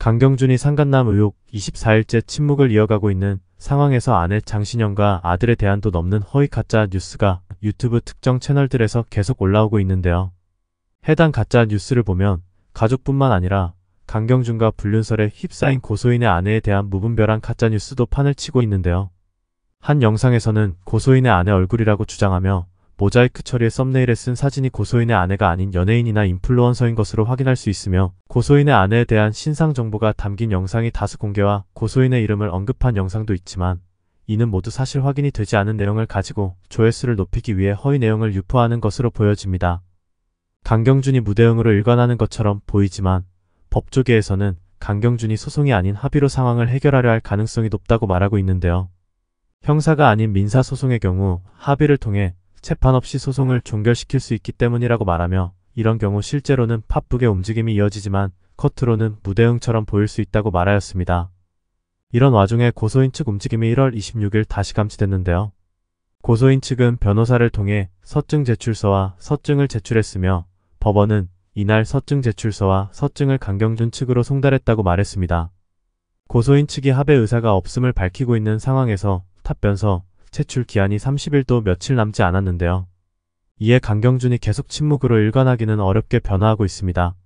강경준이 상간남 의혹 24일째 침묵을 이어가고 있는 상황에서 아내 장신영과 아들에 대한 도 넘는 허위 가짜 뉴스가 유튜브 특정 채널들에서 계속 올라오고 있는데요. 해당 가짜 뉴스를 보면 가족뿐만 아니라 강경준과 불륜설에 휩싸인 고소인의 아내에 대한 무분별한 가짜 뉴스도 판을 치고 있는데요. 한 영상에서는 고소인의 아내 얼굴이라고 주장하며 모자이크 처리의 썸네일에 쓴 사진이 고소인의 아내가 아닌 연예인이나 인플루언서인 것으로 확인할 수 있으며 고소인의 아내에 대한 신상 정보가 담긴 영상이 다수 공개와 고소인의 이름을 언급한 영상도 있지만 이는 모두 사실 확인이 되지 않은 내용을 가지고 조회수를 높이기 위해 허위 내용을 유포하는 것으로 보여집니다. 강경준이 무대응으로 일관하는 것처럼 보이지만 법조계에서는 강경준이 소송이 아닌 합의로 상황을 해결하려 할 가능성이 높다고 말하고 있는데요. 형사가 아닌 민사소송의 경우 합의를 통해 재판 없이 소송을 종결시킬 수 있기 때문이라고 말하며 이런 경우 실제로는 팝북의 움직임이 이어지지만 커트로는 무대응처럼 보일 수 있다고 말하였습니다. 이런 와중에 고소인 측 움직임이 1월 26일 다시 감지됐는데요. 고소인 측은 변호사를 통해 서증 제출서와 서증을 제출했으며 법원은 이날 서증 제출서와 서증을 강경준 측으로 송달했다고 말했습니다. 고소인 측이 합의 의사가 없음을 밝히고 있는 상황에서 탑변서 제출 기한이 30일도 며칠 남지 않았는데요. 이에 강경준이 계속 침묵으로 일관하기는 어렵게 변화하고 있습니다.